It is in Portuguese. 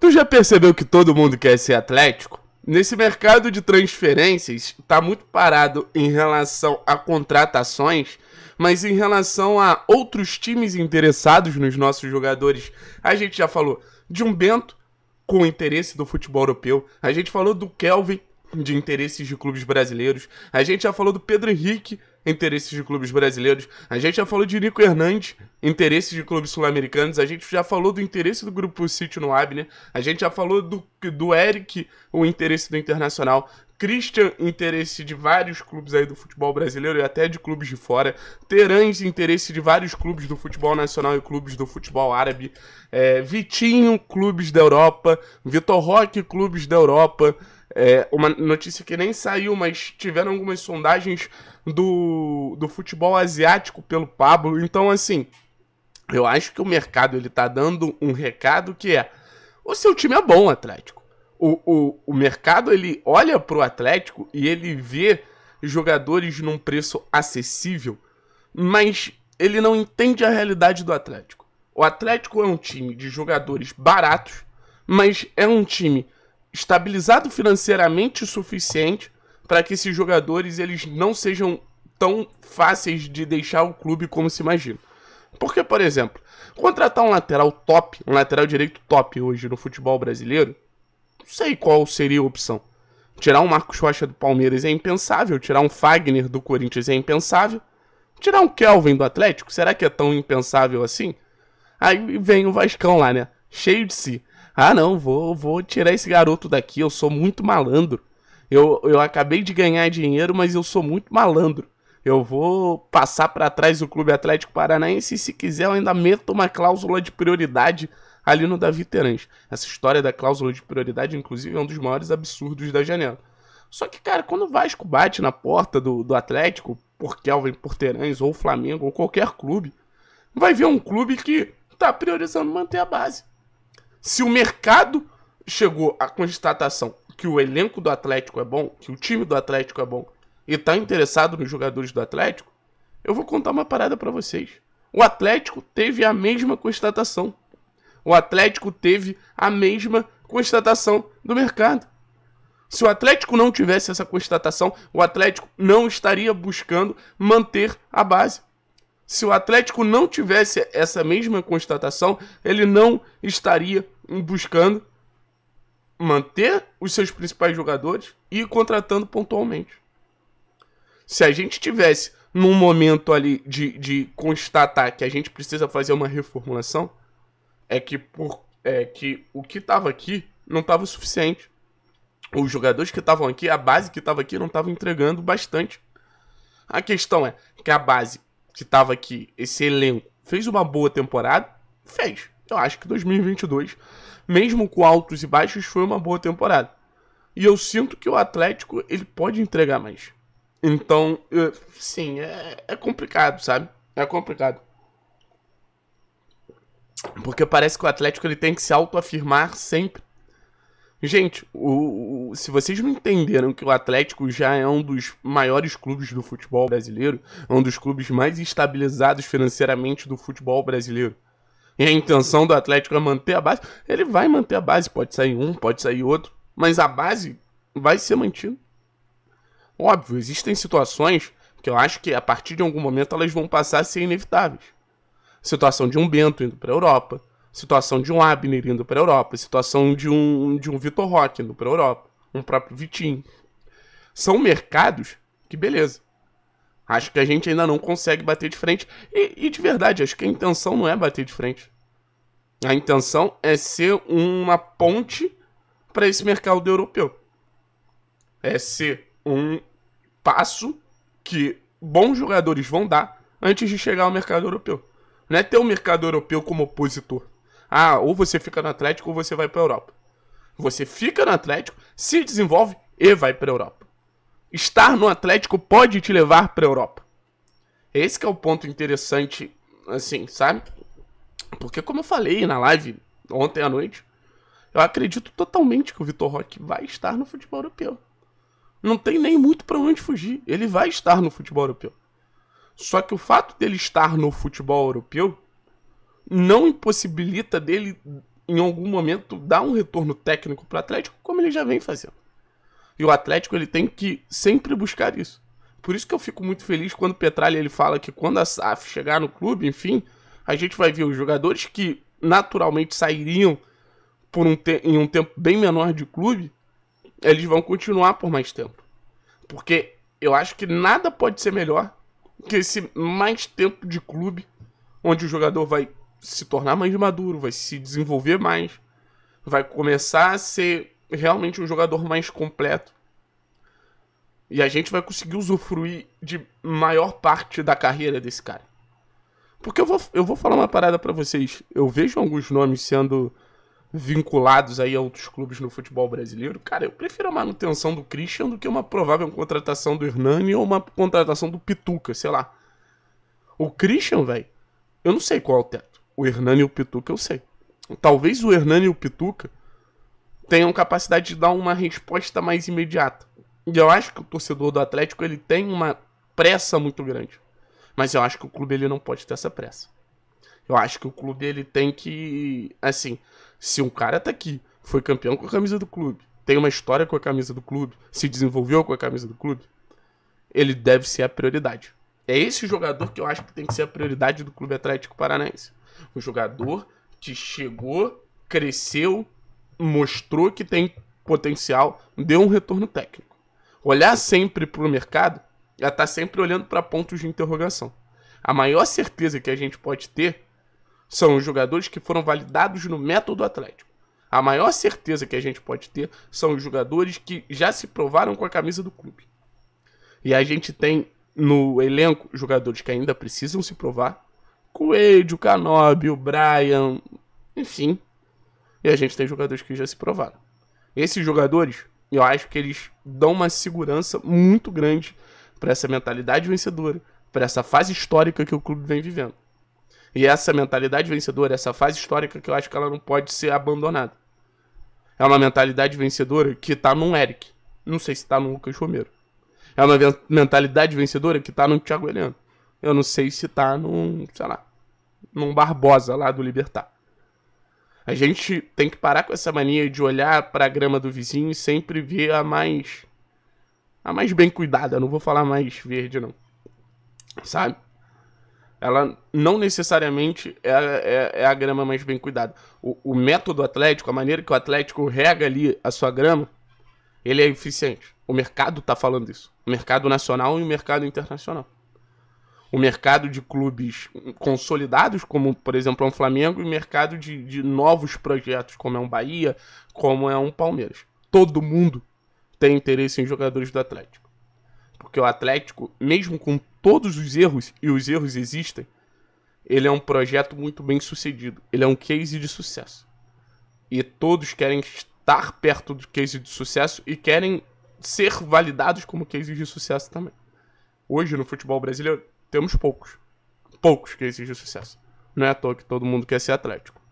Tu já percebeu que todo mundo quer ser Atlético? Nesse mercado de transferências, tá muito parado em relação a contratações, mas em relação a outros times interessados nos nossos jogadores, a gente já falou de um Bento com interesse do futebol europeu, a gente falou do Kelvin de interesses de clubes brasileiros, a gente já falou do Pedro Henrique interesses de clubes brasileiros. A gente já falou de Nico Hernandes, interesses de clubes sul-americanos. A gente já falou do interesse do Grupo City no Abner. A gente já falou do, do Eric, o interesse do Internacional. Christian interesse de vários clubes aí do futebol brasileiro e até de clubes de fora. Terãs interesse de vários clubes do futebol nacional e clubes do futebol árabe. É, Vitinho, clubes da Europa. Vitor Roque, clubes da Europa. É, uma notícia que nem saiu, mas tiveram algumas sondagens do, do futebol asiático pelo Pablo. Então, assim, eu acho que o mercado ele tá dando um recado que é: o seu time é bom, Atlético o, o, o mercado ele olha o Atlético e ele vê jogadores num preço acessível, mas ele não entende a realidade do Atlético. O Atlético é um time de jogadores baratos, mas é um time estabilizado financeiramente o suficiente para que esses jogadores eles não sejam tão fáceis de deixar o clube como se imagina. Porque, por exemplo, contratar um lateral top, um lateral direito top hoje no futebol brasileiro, sei qual seria a opção. Tirar um Marcos Rocha do Palmeiras é impensável, tirar um Fagner do Corinthians é impensável, tirar um Kelvin do Atlético, será que é tão impensável assim? Aí vem o Vascão lá, né? Cheio de si. Ah, não, vou, vou tirar esse garoto daqui, eu sou muito malandro. Eu, eu acabei de ganhar dinheiro, mas eu sou muito malandro. Eu vou passar para trás do Clube Atlético Paranaense e se quiser eu ainda meto uma cláusula de prioridade ali no Davi Terãs. Essa história da cláusula de prioridade, inclusive, é um dos maiores absurdos da janela. Só que, cara, quando o Vasco bate na porta do, do Atlético, por Kelvin, por Terãs, ou Flamengo, ou qualquer clube, vai ver um clube que está priorizando manter a base. Se o mercado chegou à constatação que o elenco do Atlético é bom, que o time do Atlético é bom, e está interessado nos jogadores do Atlético, eu vou contar uma parada para vocês. O Atlético teve a mesma constatação. O Atlético teve a mesma constatação do mercado. Se o Atlético não tivesse essa constatação, o Atlético não estaria buscando manter a base. Se o Atlético não tivesse essa mesma constatação, ele não estaria buscando manter os seus principais jogadores e contratando pontualmente. Se a gente tivesse num momento ali de, de constatar que a gente precisa fazer uma reformulação, é que, por, é que o que estava aqui não estava o suficiente. Os jogadores que estavam aqui, a base que estava aqui, não estava entregando bastante. A questão é que a base que estava aqui, esse elenco, fez uma boa temporada? Fez. Eu acho que 2022, mesmo com altos e baixos, foi uma boa temporada. E eu sinto que o Atlético ele pode entregar mais. Então, eu, sim, é, é complicado, sabe? É complicado. Porque parece que o Atlético ele tem que se autoafirmar sempre. Gente, o, o, se vocês não entenderam que o Atlético já é um dos maiores clubes do futebol brasileiro, é um dos clubes mais estabilizados financeiramente do futebol brasileiro, e a intenção do Atlético é manter a base, ele vai manter a base, pode sair um, pode sair outro, mas a base vai ser mantida. Óbvio, existem situações que eu acho que a partir de algum momento elas vão passar a ser inevitáveis situação de um Bento indo para a Europa, situação de um Abner indo para a Europa, situação de um, de um Vitor Roque indo para a Europa, um próprio Vitinho. São mercados que, beleza. Acho que a gente ainda não consegue bater de frente. E, e de verdade, acho que a intenção não é bater de frente. A intenção é ser uma ponte para esse mercado europeu. É ser um passo que bons jogadores vão dar antes de chegar ao mercado europeu. Não é ter o um mercado europeu como opositor. Ah, ou você fica no Atlético ou você vai para a Europa. Você fica no Atlético, se desenvolve e vai para a Europa. Estar no Atlético pode te levar para a Europa. Esse é o ponto interessante, assim, sabe? Porque como eu falei na live ontem à noite, eu acredito totalmente que o Vitor Roque vai estar no futebol europeu. Não tem nem muito para onde fugir. Ele vai estar no futebol europeu. Só que o fato dele estar no futebol europeu não impossibilita dele, em algum momento, dar um retorno técnico para o Atlético, como ele já vem fazendo. E o Atlético ele tem que sempre buscar isso. Por isso que eu fico muito feliz quando o Petralha ele fala que quando a SAF chegar no clube, enfim, a gente vai ver os jogadores que naturalmente sairiam por um em um tempo bem menor de clube, eles vão continuar por mais tempo. Porque eu acho que nada pode ser melhor que esse mais tempo de clube, onde o jogador vai se tornar mais maduro, vai se desenvolver mais, vai começar a ser realmente um jogador mais completo. E a gente vai conseguir usufruir de maior parte da carreira desse cara. Porque eu vou, eu vou falar uma parada para vocês. Eu vejo alguns nomes sendo vinculados aí a outros clubes no futebol brasileiro, cara, eu prefiro a manutenção do Christian do que uma provável contratação do Hernani ou uma contratação do Pituca, sei lá. O Christian, velho, eu não sei qual é o teto. O Hernani e o Pituca eu sei. Talvez o Hernani e o Pituca tenham capacidade de dar uma resposta mais imediata. E eu acho que o torcedor do Atlético ele tem uma pressa muito grande. Mas eu acho que o clube ele não pode ter essa pressa. Eu acho que o clube ele tem que, assim, se um cara tá aqui, foi campeão com a camisa do clube, tem uma história com a camisa do clube, se desenvolveu com a camisa do clube, ele deve ser a prioridade. É esse jogador que eu acho que tem que ser a prioridade do Clube Atlético Paranaense. Um jogador que chegou, cresceu, mostrou que tem potencial, deu um retorno técnico. Olhar sempre para o mercado já é está sempre olhando para pontos de interrogação. A maior certeza que a gente pode ter são os jogadores que foram validados no método Atlético. A maior certeza que a gente pode ter são os jogadores que já se provaram com a camisa do clube. E a gente tem no elenco jogadores que ainda precisam se provar. Coelho, Canobi, o Brian, enfim. E a gente tem jogadores que já se provaram. Esses jogadores, eu acho que eles dão uma segurança muito grande para essa mentalidade vencedora, para essa fase histórica que o clube vem vivendo. E essa mentalidade vencedora, essa fase histórica que eu acho que ela não pode ser abandonada. É uma mentalidade vencedora que tá num Eric. Não sei se tá no Lucas Romero. É uma mentalidade vencedora que tá no Thiago Heleno. Eu não sei se tá num, sei lá, num Barbosa lá do Libertar. A gente tem que parar com essa mania de olhar para a grama do vizinho e sempre ver a mais a mais bem cuidada, não vou falar mais verde não. Sabe? ela não necessariamente é, é, é a grama mais bem cuidada. O, o, método atlético, a maneira que o Atlético rega ali a sua grama, ele é eficiente. O mercado está falando isso. O mercado nacional e o mercado internacional. O mercado de clubes consolidados, como por exemplo é um Flamengo, e o mercado de, de novos projetos, como é um Bahia, como é um Palmeiras. Todo mundo tem interesse em jogadores do Atlético. Porque o Atlético, mesmo com todos os erros, e os erros existem, ele é um projeto muito bem sucedido. Ele é um case de sucesso. E todos querem estar perto do case de sucesso e querem ser validados como cases de sucesso também. Hoje, no futebol brasileiro, temos poucos. Poucos cases de sucesso. Não é à toa que todo mundo quer ser Atlético.